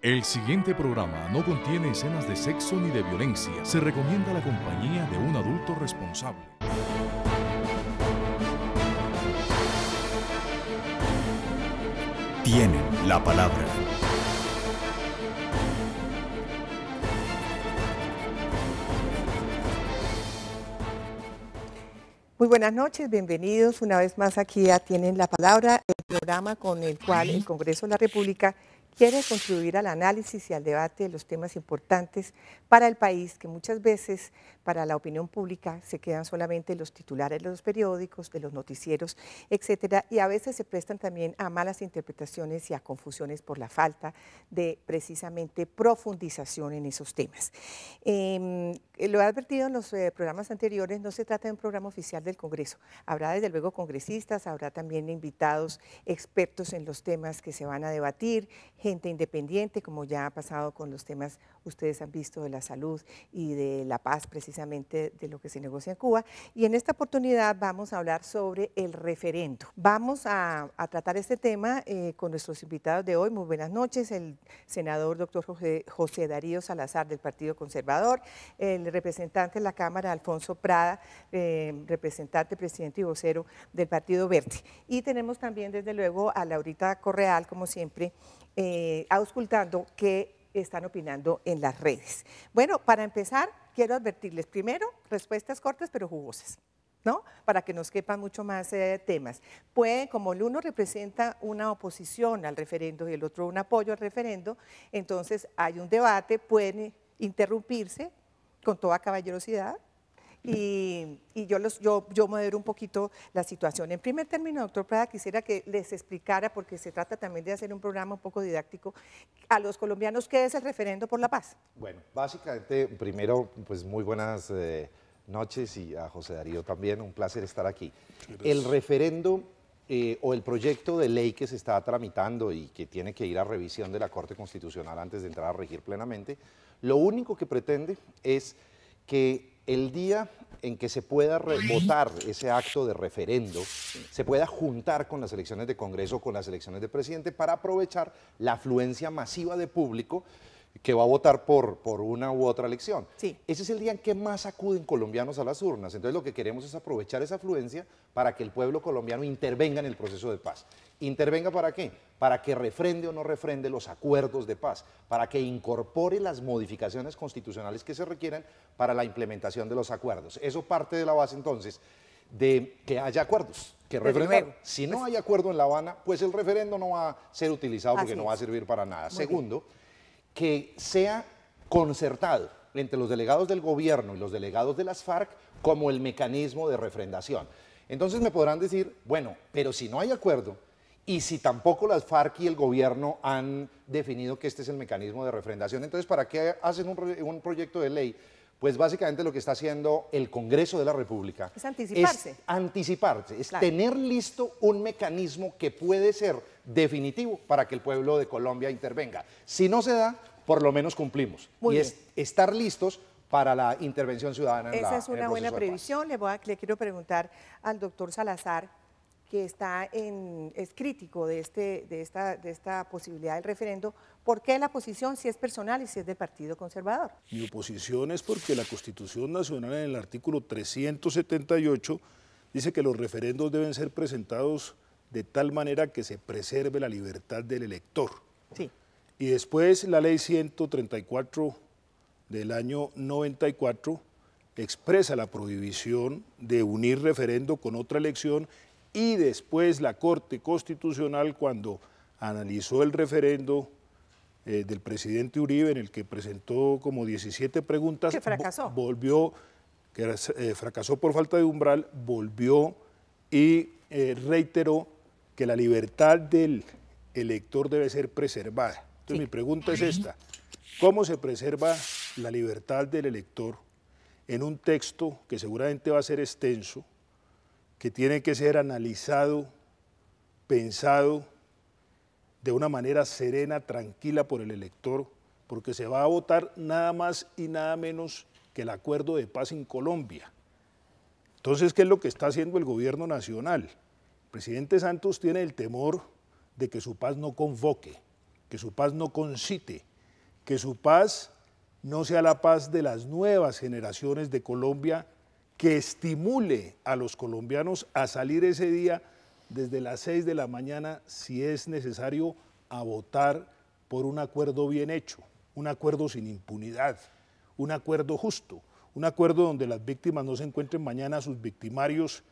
El siguiente programa no contiene escenas de sexo ni de violencia. Se recomienda la compañía de un adulto responsable. Tienen la palabra. Muy buenas noches, bienvenidos una vez más aquí a Tienen la Palabra, el programa con el cual el Congreso de la República quiere contribuir al análisis y al debate de los temas importantes para el país, que muchas veces para la opinión pública se quedan solamente los titulares de los periódicos, de los noticieros, etcétera, y a veces se prestan también a malas interpretaciones y a confusiones por la falta de precisamente profundización en esos temas. Em, lo he advertido en los eh, programas anteriores, no se trata de un programa oficial del Congreso. Habrá desde luego congresistas, habrá también invitados expertos en los temas que se van a debatir, independiente, como ya ha pasado con los temas, ustedes han visto, de la salud y de la paz, precisamente de lo que se negocia en Cuba. Y en esta oportunidad vamos a hablar sobre el referendo. Vamos a, tratar este tema eh, con nuestros invitados de hoy. Muy buenas noches, el senador doctor José, Darío Salazar del Partido Conservador, el representante de la Cámara, Alfonso Prada, eh, representante, presidente y vocero del Partido Verde. Y tenemos también, desde luego, a Laurita Correal, como siempre, eh, auscultando qué están opinando en las redes. Bueno, para empezar, quiero advertirles primero respuestas cortas pero jugosas. ¿no? Para que nos quepan mucho más eh, temas. Puede, como el uno representa una oposición al referendo y el otro un apoyo al referendo, entonces hay un debate, puede interrumpirse con toda caballerosidad, y, yo, los, yo, yo modero un poquito la situación. En primer término, doctor Prada, quisiera que les explicara, porque se trata también de hacer un programa un poco didáctico, a los colombianos qué es el referendo por la paz. Bueno, básicamente, primero, pues muy buenas eh, noches y a José Darío también, un placer estar aquí. El referendo eh, o el proyecto de ley que se está tramitando y que tiene que ir a revisión de la Corte Constitucional antes de entrar a regir plenamente, lo único que pretende es que el día en que se pueda votar ese acto de referendo, se pueda juntar con las elecciones de Congreso, con las elecciones de presidente, para aprovechar la afluencia masiva de público que va a votar por, por una u otra elección. Ese es el día en que más acuden colombianos a las urnas. Entonces lo que queremos es aprovechar esa afluencia para que el pueblo colombiano intervenga en el proceso de paz. ¿Intervenga para qué? Para que refrende o no refrende los acuerdos de paz, para que incorpore las modificaciones constitucionales que se requieran para la implementación de los acuerdos. Eso parte de la base entonces de que haya acuerdos, que Si no pues hay acuerdo en La Habana, pues el referendo no va a ser utilizado porque no va a servir para nada. Segundo, que sea concertado entre los delegados del gobierno y los delegados de las FARC como el mecanismo de refrendación. Entonces me podrán decir, bueno, pero si no hay acuerdo y si tampoco las FARC y el gobierno han definido que este es el mecanismo de refrendación, entonces ¿para qué hacen un, un proyecto de ley pues básicamente lo que está haciendo el Congreso de la República es anticiparse. Es anticiparse, es tener listo un mecanismo que puede ser definitivo para que el pueblo de Colombia intervenga. Si no se da, por lo menos cumplimos. y es estar listos para la intervención ciudadana. Esa la, es una buena previsión. Le, voy a, le quiero preguntar al doctor Salazar que está en, es crítico de, este, de, esta, de esta posibilidad del referendo, ¿por qué la posición si es personal y si es de Partido Conservador? Mi oposición es porque la Constitución Nacional en el artículo 378 dice que los referendos deben ser presentados de tal manera que se preserve la libertad del elector. Sí. Y después la ley 134 del año 94 expresa la prohibición de unir referendo con otra elección y después la Corte Constitucional cuando analizó el referendo eh, del presidente Uribe en el que presentó como 17 preguntas. Que fracasó. Volvió, que eh, fracasó por falta de umbral, volvió y eh, reiteró que la libertad del elector debe ser preservada. Entonces mi pregunta es esta, ¿cómo se preserva la libertad del elector en un texto que seguramente va a ser extenso, que tiene que ser analizado, pensado de una manera serena, tranquila por el elector, porque se va a votar nada más y nada menos que el acuerdo de paz en Colombia. Entonces, ¿qué es lo que está haciendo el gobierno nacional? El presidente Santos tiene el temor de que su paz no convoque, que su paz no concite, que su paz no sea la paz de las nuevas generaciones de Colombia que estimule a los colombianos a salir ese día desde las seis de la mañana, si es necesario, a votar por un acuerdo bien hecho, un acuerdo sin impunidad, un acuerdo justo, un acuerdo donde las víctimas no se encuentren mañana sus victimarios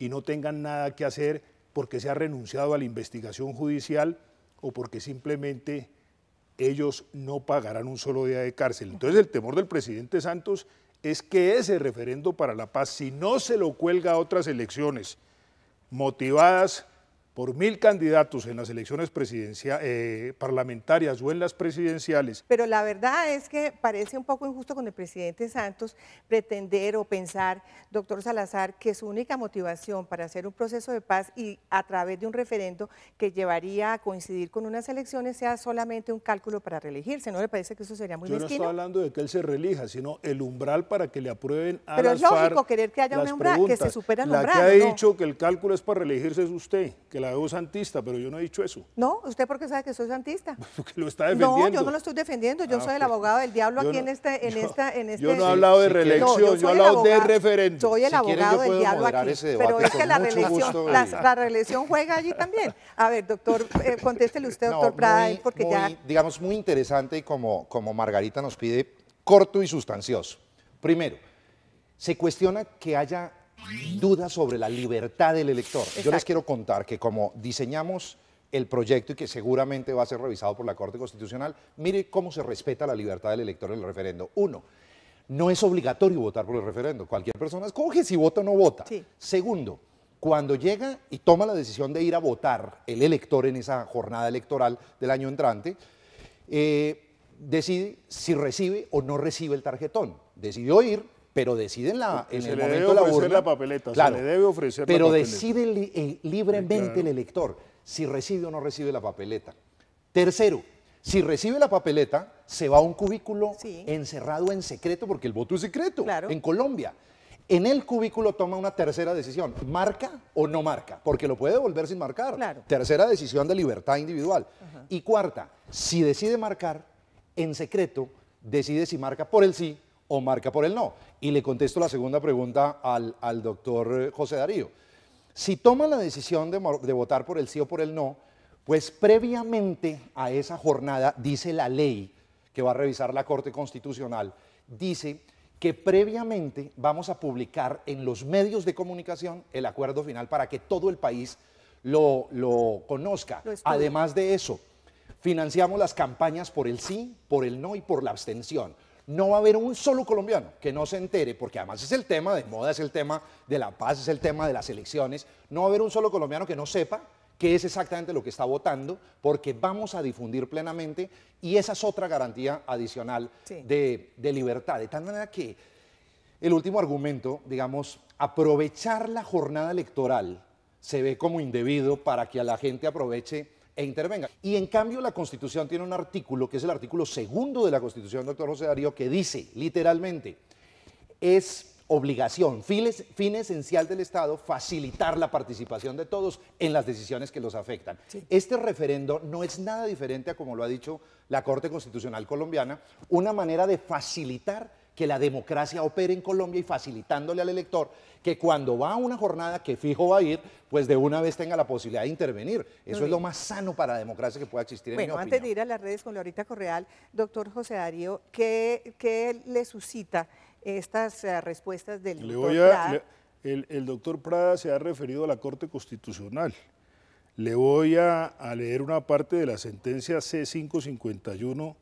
y no tengan nada que hacer porque se ha renunciado a la investigación judicial o porque simplemente ellos no pagarán un solo día de cárcel. Entonces el temor del presidente Santos es que ese referendo para la paz, si no se lo cuelga a otras elecciones motivadas por mil candidatos en las elecciones eh, parlamentarias o en las presidenciales. Pero la verdad es que parece un poco injusto con el presidente Santos pretender o pensar, doctor Salazar, que su única motivación para hacer un proceso de paz y a través de un referendo que llevaría a coincidir con unas elecciones sea solamente un cálculo para reelegirse. ¿No le parece que eso sería muy Yo no estoy hablando de que él se reelija, sino el umbral para que le aprueben a Pero las es lógico querer que haya un umbral, que se supera el umbral. que ha dicho que el cálculo es para reelegirse es usted, que la veo santista, pero yo no he dicho eso. No, ¿usted por qué sabe que soy santista? Porque lo está defendiendo. No, yo no lo estoy defendiendo, yo ah, soy el abogado del diablo aquí en este... En yo, esta, yo no he este hablado de reelección, yo, he hablado de referente. Soy el abogado del diablo aquí, pero es que la reelección, la, reelección juega allí también. A ver, doctor, eh, contéstele usted, doctor Prada, porque ya... Digamos, muy interesante y como, como Margarita nos pide, corto y sustancioso. Primero, se cuestiona que haya dudas sobre la libertad del elector. Yo les quiero contar que como diseñamos el proyecto y que seguramente va a ser revisado por la Corte Constitucional, mire cómo se respeta la libertad del elector en el referendo. Uno, no es obligatorio votar por el referendo. Cualquier persona escoge si vota o no vota. Segundo, cuando llega y toma la decisión de ir a votar el elector en esa jornada electoral del año entrante, eh, decide si recibe o no recibe el tarjetón. Decidió ir, pero deciden la, en el debe la, papeleta, se le debe ofrecer pero decide eh, libremente el elector si recibe o no recibe la papeleta. Tercero, si recibe la papeleta, se va a un cubículo encerrado en secreto, porque el voto es secreto en Colombia. En el cubículo toma una tercera decisión, marca o no marca, porque lo puede devolver sin marcar. Tercera decisión de libertad individual. Y cuarta, si decide marcar, en secreto decide si marca por el sí o marca por el no. Y le contesto la segunda pregunta al, doctor eh, José Darío. Si toma la decisión de, votar por el sí o por el no, pues previamente a esa jornada, dice la ley que va a revisar la Corte Constitucional, dice que previamente vamos a publicar en los medios de comunicación el acuerdo final para que todo el país lo, conozca. Además de eso, financiamos las campañas por el sí, por el no y por la abstención no va a haber un solo colombiano que no se entere, porque además es el tema de moda, es el tema de la paz, es el tema de las elecciones, no va a haber un solo colombiano que no sepa qué es exactamente lo que está votando, porque vamos a difundir plenamente y esa es otra garantía adicional de, libertad. De tal manera que el último argumento, digamos, aprovechar la jornada electoral se ve como indebido para que a la gente aproveche e intervenga. Y en cambio la Constitución tiene un artículo, que es el artículo segundo de la Constitución, doctor José Darío, que dice literalmente, es obligación, fin esencial del Estado, facilitar la participación de todos en las decisiones que los afectan. Este referendo no es nada diferente a, como lo ha dicho la Corte Constitucional Colombiana, una manera de facilitar que la democracia opere en Colombia y facilitándole al elector que cuando va a una jornada que fijo va a ir, pues de una vez tenga la posibilidad de intervenir. Eso es lo más sano para la democracia que pueda existir. En bueno, mi opinión. antes de ir a las redes con Laurita Correal, doctor José Darío, ¿qué, le suscita estas eh, respuestas del le el, doctor Prada se ha referido a la Corte Constitucional. Le voy a, a leer una parte de la sentencia C551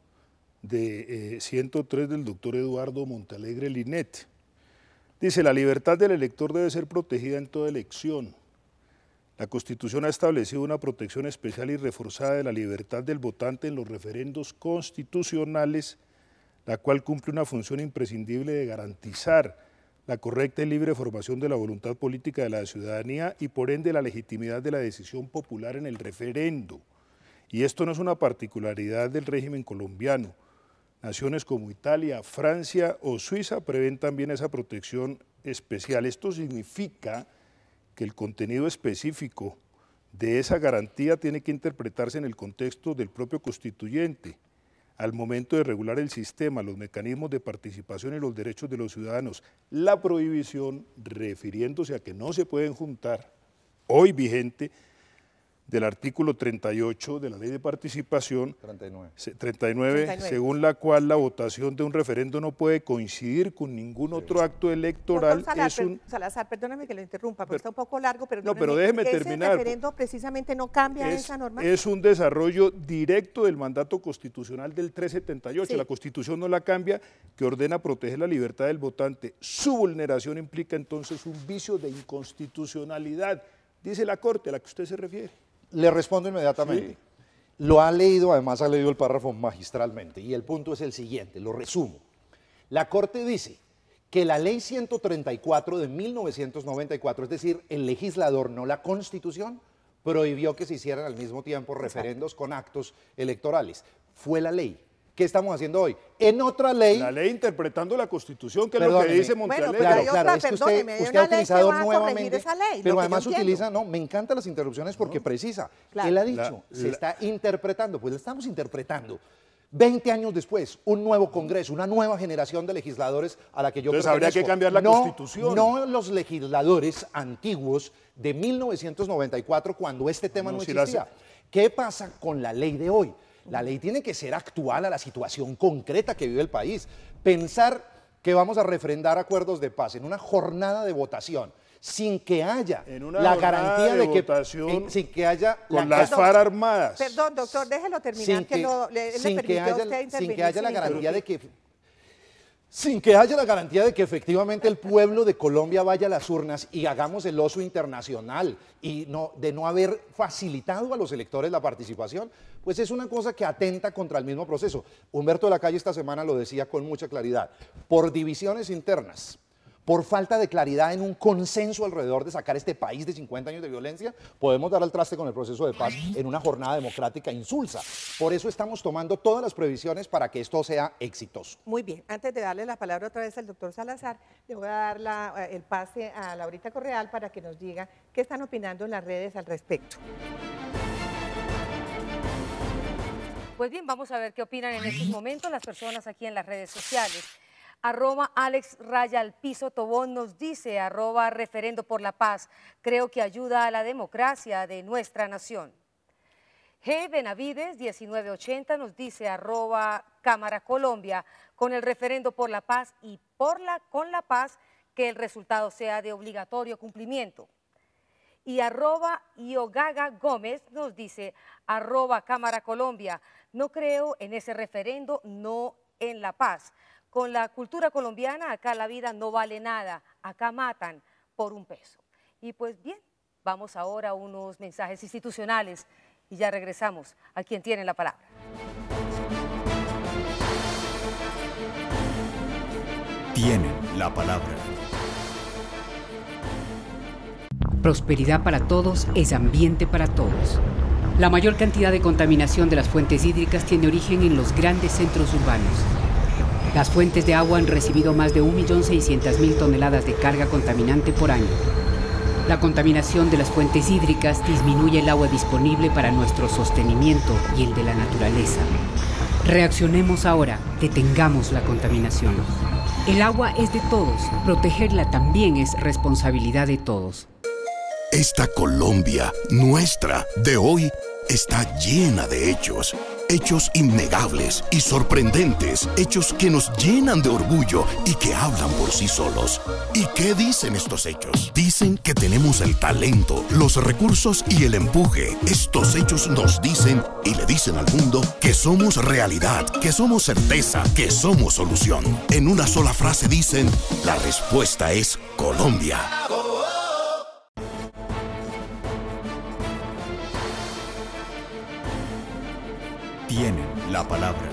de 103 eh, del doctor Eduardo Montalegre Linet. Dice, la libertad del elector debe ser protegida en toda elección. La Constitución ha establecido una protección especial y reforzada de la libertad del votante en los referendos constitucionales, la cual cumple una función imprescindible de garantizar la correcta y libre formación de la voluntad política de la ciudadanía y por ende la legitimidad de la decisión popular en el referendo. Y esto no es una particularidad del régimen colombiano. Naciones como Italia, Francia o Suiza prevén también esa protección especial. Esto significa que el contenido específico de esa garantía tiene que interpretarse en el contexto del propio constituyente, al momento de regular el sistema, los mecanismos de participación y los derechos de los ciudadanos. La prohibición, refiriéndose a que no se pueden juntar, hoy vigente, del artículo 38 de la Ley de Participación 39. según la cual la votación de un referendo no puede coincidir con ningún otro acto electoral. es un... Salazar, perdóname que lo interrumpa, porque está un poco largo, pero no, pero déjeme terminar el referendo precisamente no cambia esa norma. Es un desarrollo directo del mandato constitucional del 378. La Constitución no la cambia, que ordena proteger la libertad del votante. Su vulneración implica entonces un vicio de inconstitucionalidad, dice la Corte a la que usted se refiere. Le respondo inmediatamente. Lo ha leído, además ha leído el párrafo magistralmente, y el punto es el siguiente, lo resumo. La Corte dice que la ley 134 de 1994, es decir, el legislador, no la Constitución, prohibió que se hicieran al mismo tiempo referendos con actos electorales. Fue la ley, ¿Qué estamos haciendo hoy? En otra ley. La ley interpretando la Constitución, que es lo que dice Montalegre. Bueno, pero claro, claro, usted, nuevamente. pero además utiliza, no, me encantan las interrupciones porque precisa. Él ha dicho, se está interpretando, pues estamos interpretando. 20 años después, un nuevo Congreso, una nueva generación de legisladores a la que yo Entonces habría que cambiar la Constitución. No los legisladores antiguos de 1994 cuando este tema no, existía. ¿Qué pasa con la ley de hoy? La ley tiene que ser actual a la situación concreta que vive el país. Pensar que vamos a refrendar acuerdos de paz en una jornada de votación sin que haya la garantía de, que en, sin que haya con las FARC armadas. Perdón, doctor, déjelo terminar que, le, sin que haya, sin que haya la garantía de que sin que haya la garantía de que efectivamente el pueblo de Colombia vaya a las urnas y hagamos el oso internacional y no, de no haber facilitado a los electores la participación, pues es una cosa que atenta contra el mismo proceso. Humberto de la Calle esta semana lo decía con mucha claridad, por divisiones internas, por falta de claridad en un consenso alrededor de sacar este país de 50 años de violencia, podemos dar al traste con el proceso de paz en una jornada democrática insulsa. Por eso estamos tomando todas las previsiones para que esto sea exitoso. Muy bien, antes de darle la palabra otra vez al doctor Salazar, le voy a dar eh, el pase a Laurita Correal para que nos diga qué están opinando en las redes al respecto. Pues bien, vamos a ver qué opinan en estos momentos las personas aquí en las redes sociales. Arroba Alex Raya al Piso Tobón nos dice, arroba referendo por la paz, creo que ayuda a la democracia de nuestra nación. G. Benavides 1980 nos dice, arroba Cámara Colombia, con el referendo por la paz y por la, con la paz, que el resultado sea de obligatorio cumplimiento. Y arroba Iogaga Gómez nos dice, arroba Cámara Colombia, no creo en ese referendo, no en la paz. Con la cultura colombiana, acá la vida no vale nada, acá matan por un peso. Y pues bien, vamos ahora a unos mensajes institucionales y ya regresamos a quien tiene la palabra. Tienen la palabra. Prosperidad para todos es ambiente para todos. La mayor cantidad de contaminación de las fuentes hídricas tiene origen en los grandes centros urbanos. Las fuentes de agua han recibido más de 1.600.000 toneladas de carga contaminante por año. La contaminación de las fuentes hídricas disminuye el agua disponible para nuestro sostenimiento y el de la naturaleza. Reaccionemos ahora, detengamos la contaminación. El agua es de todos, protegerla también es responsabilidad de todos. Esta Colombia, nuestra, de hoy, está llena de hechos hechos innegables y sorprendentes, hechos que nos llenan de orgullo y que hablan por sí solos. ¿Y qué dicen estos hechos? Dicen que tenemos el talento, los recursos y el empuje. Estos hechos nos dicen y le dicen al mundo que somos realidad, que somos certeza, que somos solución. En una sola frase dicen, la respuesta es Colombia. tienen la palabra.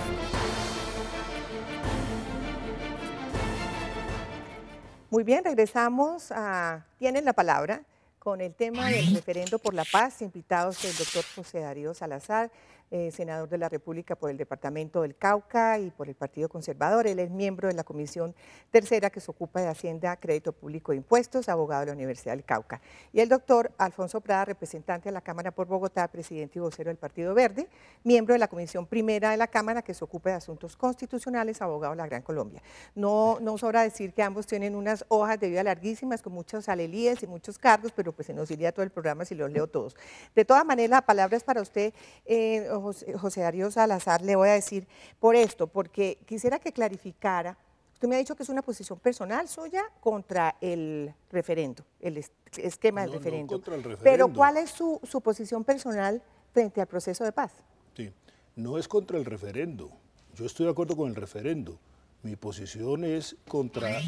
Muy bien, regresamos a Tienen la palabra con el tema del referendo por la paz, invitados el doctor José Darío Salazar, eh, senador de la República por el Departamento del Cauca y por el Partido Conservador. Él es miembro de la Comisión Tercera que se ocupa de Hacienda, Crédito Público e Impuestos, abogado de la Universidad del Cauca. Y el doctor Alfonso Prada, representante de la Cámara por Bogotá, presidente y vocero del Partido Verde, miembro de la Comisión Primera de la Cámara que se ocupa de Asuntos Constitucionales, abogado de la Gran Colombia. No, no sobra decir que ambos tienen unas hojas de vida larguísimas con muchas alelíes y muchos cargos, pero pues se nos iría todo el programa si los leo todos. De todas maneras, la palabra es para usted. Eh, José, Darío Salazar, le voy a decir por esto, porque quisiera que clarificara. Usted me ha dicho que es una posición personal suya contra el referendo, el esquema del referendo. Pero ¿cuál es su, su, posición personal frente al proceso de paz? Sí, no es contra el referendo. Yo estoy de acuerdo con el referendo. Mi posición es contra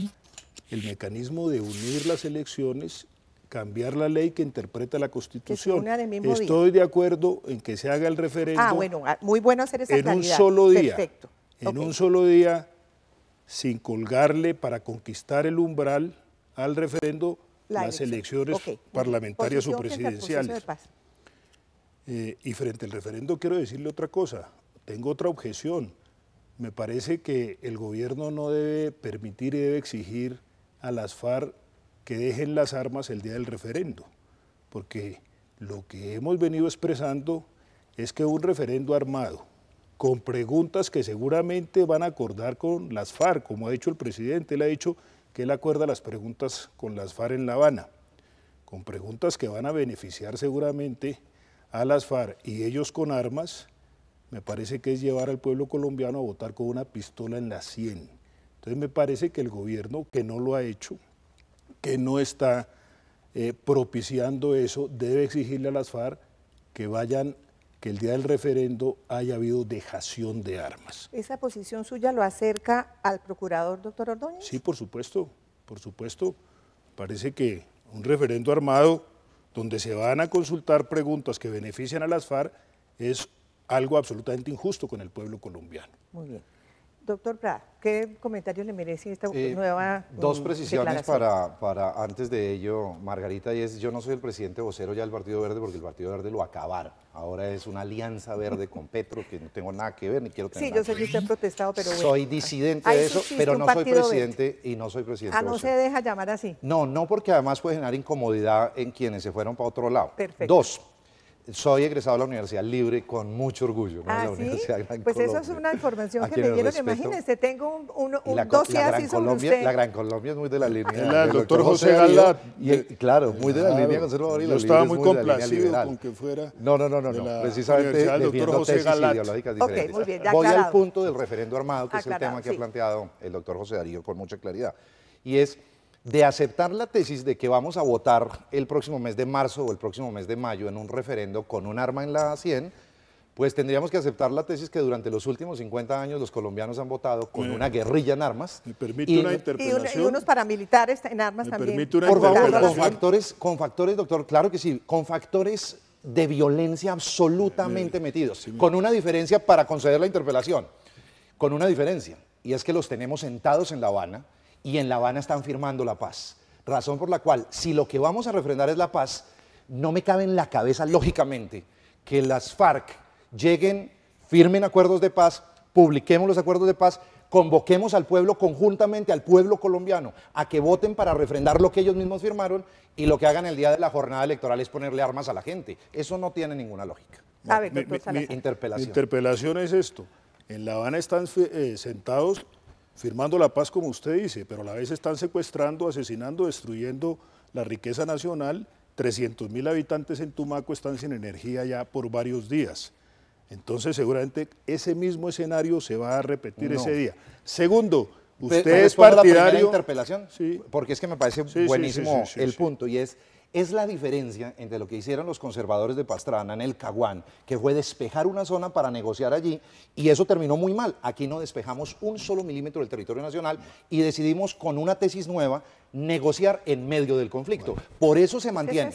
el mecanismo de unir las elecciones cambiar la ley que interpreta la Constitución. Estoy de acuerdo en que se haga el referendo Ah, bueno, ah, muy bueno hacer esa En un solo día. Perfecto. En un solo día, sin colgarle para conquistar el umbral al referendo las elecciones parlamentarias o presidenciales. Eh, y frente al referendo quiero decirle otra cosa. Tengo otra objeción. Me parece que el gobierno no debe permitir y debe exigir a las FARC que dejen las armas el día del referendo, porque lo que hemos venido expresando es que un referendo armado, con preguntas que seguramente van a acordar con las FARC, como ha dicho el presidente, él ha dicho que él acuerda las preguntas con las FARC en La Habana, con preguntas que van a beneficiar seguramente a las FARC y ellos con armas, me parece que es llevar al pueblo colombiano a votar con una pistola en la 100. Entonces me parece que el gobierno, que no lo ha hecho, que no está eh, propiciando eso, debe exigirle a las FARC que vayan, que el día del referendo haya habido dejación de armas. ¿Esa posición suya lo acerca al procurador, doctor Ordóñez? Sí, por supuesto, por supuesto. Parece que un referendo armado donde se van a consultar preguntas que benefician a las FARC es algo absolutamente injusto con el pueblo colombiano. Muy bien. Doctor Prada, ¿qué comentarios le merece esta eh, nueva Dos mm, precisiones para, para antes de ello, Margarita, y es, yo no soy el presidente vocero ya del Partido Verde porque el Partido Verde lo acabaron. Ahora es una alianza verde con Petro que no tengo nada que ver ni quiero tener Sí, yo sé que usted ha protestado, pero Soy disidente ah, de eso, pero no soy presidente y no soy presidente Ah, no se deja llamar así. No, no porque además puede generar incomodidad en quienes se fueron para otro lado. Perfecto. Dos, soy egresado de la Universidad Libre con mucho orgullo. ¿Ah, pues eso es una información que me dieron. Imagínense, tengo un, un, un dossier la así Colombia, sobre La Gran Colombia es muy de la línea. El, doctor José Galat. Y claro, muy de la línea conservadora. Y yo estaba muy complacido con que fuera. No, no, no, no. no precisamente el doctor José Galat. ideológicas muy bien, Voy al punto del referendo armado, que es el tema que ha planteado el doctor José Darío con mucha claridad. Y es de aceptar la tesis de que vamos a votar el próximo mes de marzo o el próximo mes de mayo en un referendo con un arma en la 100, pues tendríamos que aceptar la tesis que durante los últimos 50 años los colombianos han votado con una guerrilla en armas. y, unos paramilitares en armas también. Por favor, con factores, con factores, doctor, claro que sí, con factores de violencia absolutamente metidos, con una diferencia para conceder la interpelación, con una diferencia, y es que los tenemos sentados en La Habana, y en La Habana están firmando la paz. Razón por la cual, si lo que vamos a refrendar es la paz, no me cabe en la cabeza, lógicamente, que las FARC lleguen, firmen acuerdos de paz, publiquemos los acuerdos de paz, convoquemos al pueblo conjuntamente, al pueblo colombiano, a que voten para refrendar lo que ellos mismos firmaron y lo que hagan el día de la jornada electoral es ponerle armas a la gente. Eso no tiene ninguna lógica. interpelación. interpelación es esto. En La Habana están eh, sentados firmando la paz como usted dice, pero a la vez están secuestrando, asesinando, destruyendo la riqueza nacional. 300 mil habitantes en Tumaco están sin energía ya por varios días. Entonces seguramente ese mismo escenario se va a repetir ese día. Segundo, usted es partidario... La interpelación? Porque es que me parece buenísimo el punto y es... Es la diferencia entre lo que hicieron los conservadores de Pastrana en el Caguán, que fue despejar una zona para negociar allí, y eso terminó muy mal. Aquí no despejamos un solo milímetro del territorio nacional y decidimos con una tesis nueva negociar en medio del conflicto. Por eso se mantiene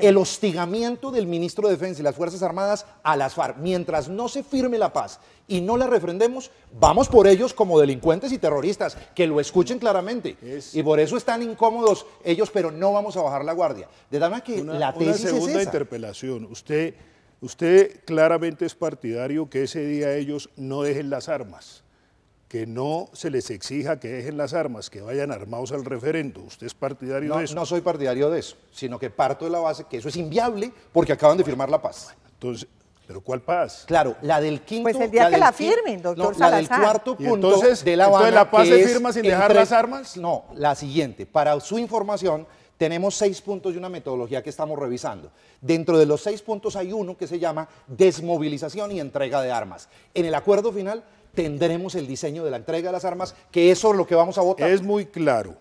el, hostigamiento del ministro de Defensa y las Fuerzas Armadas a las FARC. Mientras no se firme la paz y no la refrendemos, vamos por ellos como delincuentes y terroristas, que lo escuchen claramente. Y por eso están incómodos ellos, pero no vamos a bajar la guardia. De la segunda interpelación. Usted, usted claramente es partidario que ese día ellos no dejen las armas que no se les exija que dejen las armas, que vayan armados al referendo. ¿Usted es partidario de eso? No soy partidario de eso, sino que parto de la base que eso es inviable porque acaban de firmar la paz. Entonces, ¿pero cuál paz? Claro, la del quinto... Pues el día que la firmen, doctor no, La del cuarto punto de la la paz se firma sin dejar las armas? No, la siguiente. Para su información, tenemos seis puntos y una metodología que estamos revisando. Dentro de los seis puntos hay uno que se llama desmovilización y entrega de armas. En el acuerdo final tendremos el diseño de la entrega de las armas, que eso es lo que vamos a votar. Es muy claro,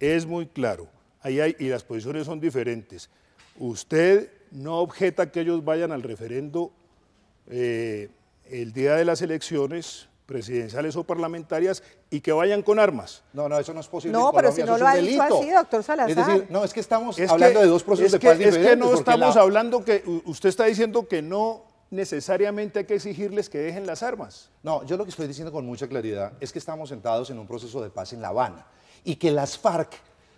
es muy claro. Ahí y las posiciones son diferentes. Usted no objeta que ellos vayan al referendo eh, el día de las elecciones presidenciales o parlamentarias y que vayan con armas. No, no, eso no es posible. No, pero si no lo ha dicho así, doctor Salazar. Es decir, no, es que estamos hablando de dos procesos de paz Es que no estamos hablando que usted está diciendo que no necesariamente hay que exigirles que dejen las armas. No, yo lo que estoy diciendo con mucha claridad es que estamos sentados en un proceso de paz en La Habana y que las FARC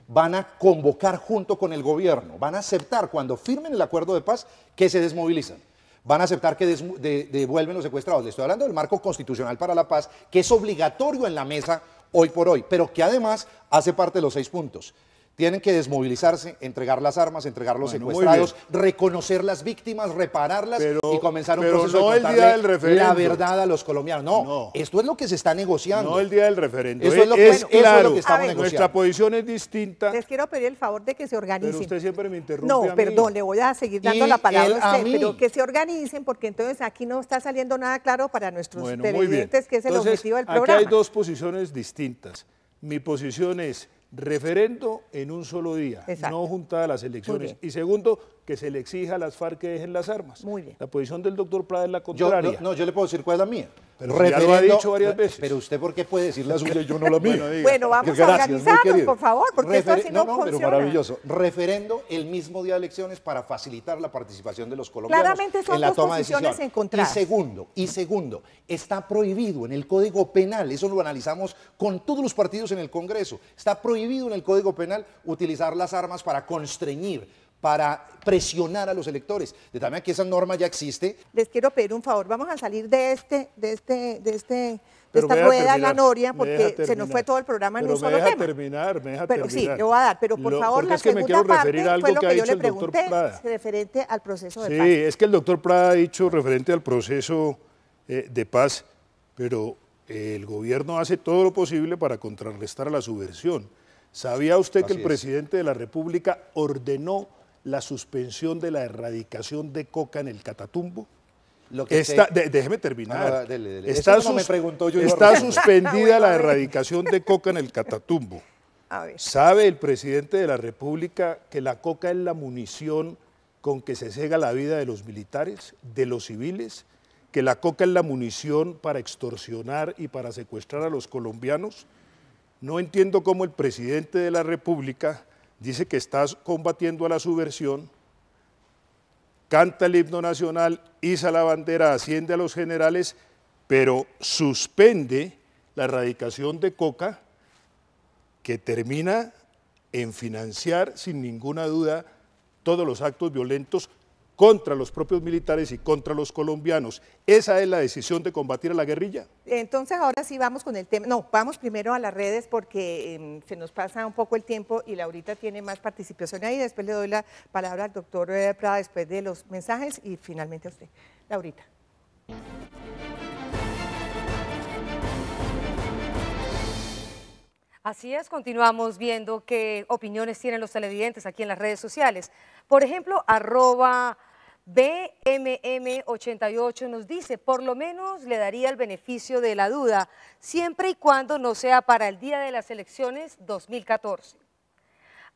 van a convocar junto con el gobierno, van a aceptar cuando firmen el acuerdo de paz que se desmovilizan van a aceptar que devuelven los secuestrados. Le estoy hablando del marco constitucional para la paz, que es obligatorio en la mesa hoy por hoy, pero que además hace parte de los seis puntos. Tienen que desmovilizarse, entregar las armas, entregar los secuestrados, reconocer las víctimas, repararlas y comenzar un pero no el día del referendo. la verdad a los colombianos. No, esto es lo que se está negociando. No el día del referendo. Eso es lo, que estamos negociando. Nuestra posición es distinta. Les quiero pedir el favor de que se organicen. Pero usted siempre me interrumpe. No, perdón, le voy a seguir dando la palabra a usted, pero que se organicen porque entonces aquí no está saliendo nada claro para nuestros televidentes, que es el objetivo del programa. Aquí hay dos posiciones distintas. Mi posición es referendo en un solo día, no juntada las elecciones. Y segundo, que se le exija a las FARC que dejen las armas. Muy bien. La posición del doctor Prada es la contraria. Yo, no, no, yo le puedo decir cuál es la mía. Pero lo ha dicho varias veces. Pero usted, ¿por qué puede decir la suya y yo no la mía? bueno, vamos a organizarnos, por favor, porque esto así no, no, no Pero maravilloso. Referendo el mismo día de elecciones para facilitar la participación de los colombianos Claramente son en la dos toma posiciones de encontradas. Y segundo, y segundo, está prohibido en el Código Penal, eso lo analizamos con todos los partidos en el Congreso, está prohibido en el Código Penal utilizar las armas para constreñir para presionar a los electores. De tal que esa norma ya existe. Les quiero pedir un favor, vamos a salir de este, de este, de este, de esta rueda ganoria porque se nos fue todo el programa en pero un solo me deja terminar, me deja pero, Sí, lo voy a dar, pero por favor, la es que segunda me quiero parte algo fue lo que, yo le pregunté referente al proceso de paz. Sí, es que el doctor Prada ha dicho referente al proceso eh, de paz, pero eh, el gobierno hace todo lo posible para contrarrestar a la subversión. ¿Sabía usted que el presidente de la República ordenó la suspensión de la erradicación de coca en el Catatumbo. Lo que está, déjeme terminar. Ah, está, suspendida la erradicación de coca en el Catatumbo. ¿Sabe el presidente de la República que la coca es la munición con que se cega la vida de los militares, de los civiles? ¿Que la coca es la munición para extorsionar y para secuestrar a los colombianos? No entiendo cómo el presidente de la República dice que estás combatiendo a la subversión, canta el himno nacional, iza la bandera, asciende a los generales, pero suspende la erradicación de coca que termina en financiar sin ninguna duda todos los actos violentos contra los propios militares y contra los colombianos. Esa es la decisión de combatir a la guerrilla. Entonces ahora sí vamos con el tema, no, vamos primero a las redes porque em, se nos pasa un poco el tiempo y Laurita tiene más participación ahí, después le doy la palabra al doctor eh, Prada después de los mensajes y finalmente a usted. Laurita. Así es, continuamos viendo qué opiniones tienen los televidentes aquí en las redes sociales. Por ejemplo, arroba BMM88 nos dice, por lo menos le daría el beneficio de la duda, siempre y cuando no sea para el día de las elecciones 2014.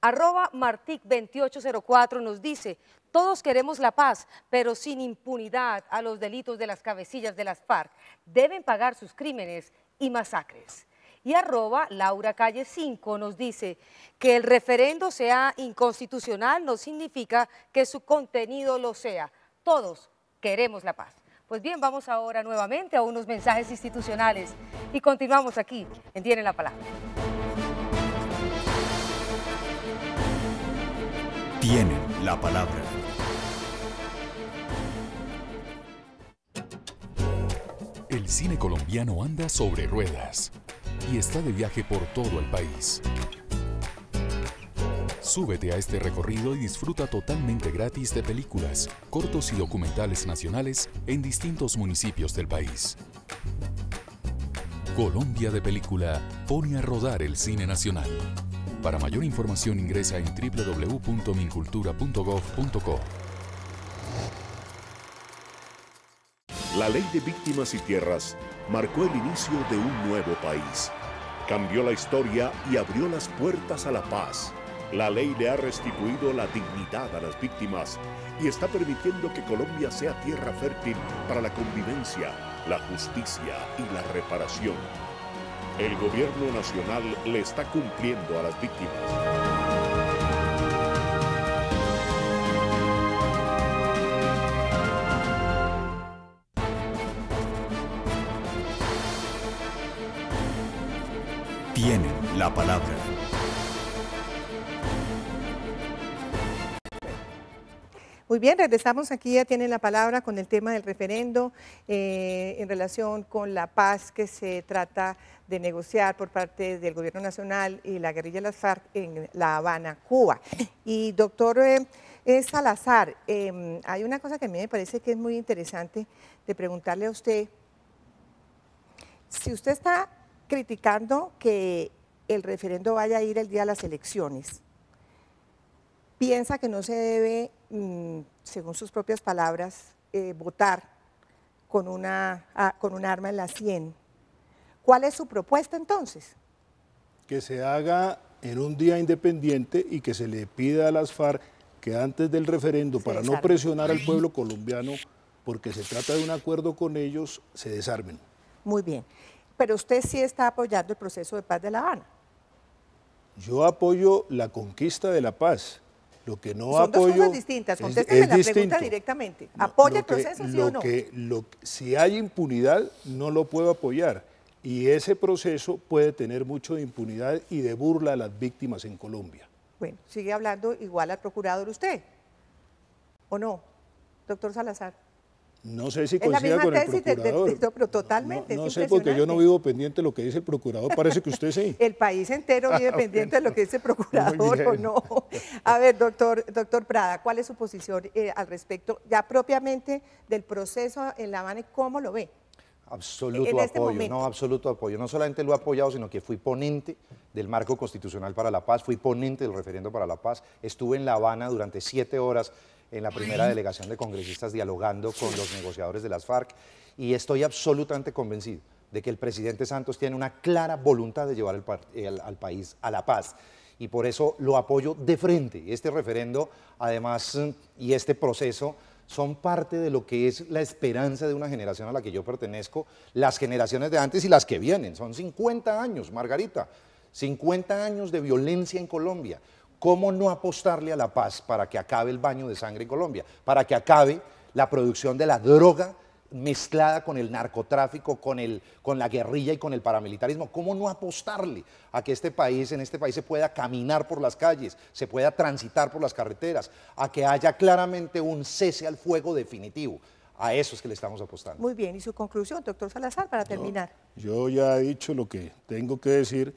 Arroba Martic2804 nos dice, todos queremos la paz, pero sin impunidad a los delitos de las cabecillas de las FARC. Deben pagar sus crímenes y masacres y arroba Laura Calle 5 nos dice que el referendo sea inconstitucional no significa que su contenido lo sea. Todos queremos la paz. Pues bien, vamos ahora nuevamente a unos mensajes institucionales y continuamos aquí en Tienen la Palabra. Tienen la palabra. El cine colombiano anda sobre ruedas y está de viaje por todo el país. Súbete a este recorrido y disfruta totalmente gratis de películas, cortos y documentales nacionales en distintos municipios del país. Colombia de Película pone a rodar el cine nacional. Para mayor información ingresa en www.mincultura.gov.co. La ley de víctimas y tierras marcó el inicio de un nuevo país. Cambió la historia y abrió las puertas a la paz. La ley le ha restituido la dignidad a las víctimas y está permitiendo que Colombia sea tierra fértil para la convivencia, la justicia y la reparación. El gobierno nacional le está cumpliendo a las víctimas. bien, regresamos aquí, ya tienen la palabra con el tema del referendo eh, en relación con la paz que se trata de negociar por parte del Gobierno Nacional y la guerrilla de las FARC en La Habana, Cuba. Y doctor eh, eh, Salazar, em, hay una cosa que a mí me parece que es muy interesante de preguntarle a usted. Si usted está criticando que el referendo vaya a ir el día de las elecciones, piensa que no se debe mm, según sus propias palabras, eh, votar con, una, ah, con un arma en la 100. ¿Cuál es su propuesta entonces? Que se haga en un día independiente y que se le pida a las FARC que antes del referendo, para no presionar al pueblo colombiano, porque se trata de un acuerdo con ellos, se desarmen. Muy bien. Pero usted sí está apoyando el proceso de paz de La Habana. Yo apoyo la conquista de la paz lo que no Son apoyo. cosas distintas. Contéstame la pregunta directamente. ¿Apoya el proceso, sí o no? Que, si hay impunidad, no lo puedo apoyar. Y ese proceso puede tener mucho de impunidad y de burla a las víctimas en Colombia. Bueno, sigue hablando igual al procurador usted, ¿o no, doctor Salazar? No sé si coincida con el procurador. pero totalmente. No, sé, porque yo no vivo pendiente de lo que dice el procurador, parece que usted sí. el país entero vive pendiente de lo que dice el procurador o no. A ver, doctor, doctor Prada, ¿cuál es su posición eh, al respecto, ya propiamente del proceso en La Habana y cómo lo ve? Absoluto este apoyo, no, absoluto apoyo. No solamente lo he apoyado, sino que fui ponente del marco constitucional para la paz, fui ponente del referendo para la paz, estuve en La Habana durante siete horas en la primera delegación de congresistas dialogando con los negociadores de las FARC y estoy absolutamente convencido de que el presidente Santos tiene una clara voluntad de llevar eh, al país a la paz y por eso lo apoyo de frente. Este referendo, además, y este proceso son parte de lo que es la esperanza de una generación a la que yo pertenezco, las generaciones de antes y las que vienen. Son 50 años, Margarita, 50 años de violencia en Colombia, ¿Cómo no apostarle a la paz para que acabe el baño de sangre en Colombia? Para que acabe la producción de la droga mezclada con el narcotráfico, con, el, con la guerrilla y con el paramilitarismo. ¿Cómo no apostarle a que este país, en este país se pueda caminar por las calles, se pueda transitar por las carreteras, a que haya claramente un cese al fuego definitivo? A eso es que le estamos apostando. Muy bien, ¿y su conclusión, doctor Salazar, para terminar? yo ya he dicho lo que tengo que decir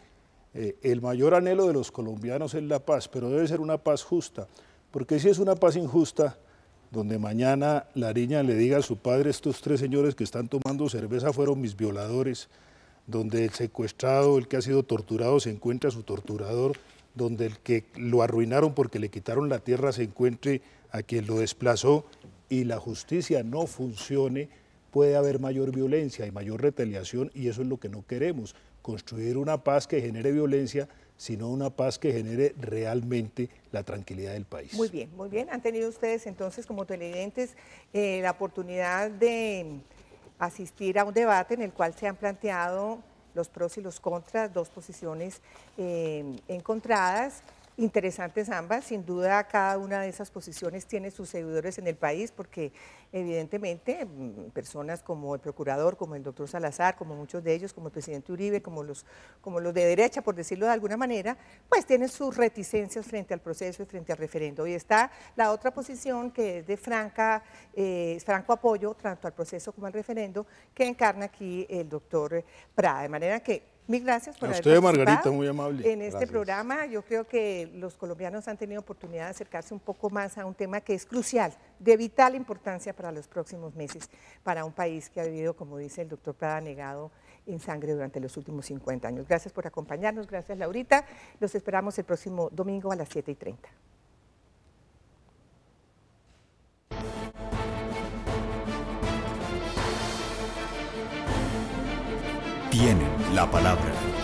eh, el mayor anhelo de los colombianos es la paz, pero debe ser una paz justa, porque si es una paz injusta, donde mañana la niña le diga a su padre, estos tres señores que están tomando cerveza fueron mis violadores, donde el secuestrado, el que ha sido torturado, se encuentra a su torturador, donde el que lo arruinaron porque le quitaron la tierra se encuentre a quien lo desplazó y la justicia no funcione puede haber mayor violencia y mayor retaliación y eso es lo que no queremos, construir una paz que genere violencia, sino una paz que genere realmente la tranquilidad del país. Muy bien, muy bien. Han tenido ustedes entonces como televidentes eh, la oportunidad de asistir a un debate en el cual se han planteado los pros y los contras, dos posiciones eh, encontradas Interesantes ambas, sin duda cada una de esas posiciones tiene sus seguidores en el país porque evidentemente mm, personas como el procurador, como el doctor Salazar, como muchos de ellos, como el presidente Uribe, como los, como los de derecha, por decirlo de alguna manera, pues tienen sus reticencias frente al proceso y frente al referendo. Y está la otra posición que es de franca, eh, franco apoyo tanto al proceso como al referendo que encarna aquí el doctor Prada. De manera que Mil gracias por a muy amable. En este programa yo creo que los colombianos han tenido oportunidad de acercarse un poco más a un tema que es crucial, de vital importancia para los próximos meses, para un país que ha vivido, como dice el doctor Prada, negado en sangre durante los últimos 50 años. Gracias por acompañarnos, gracias Laurita. Los esperamos el próximo domingo a las 7 y 30. La palabra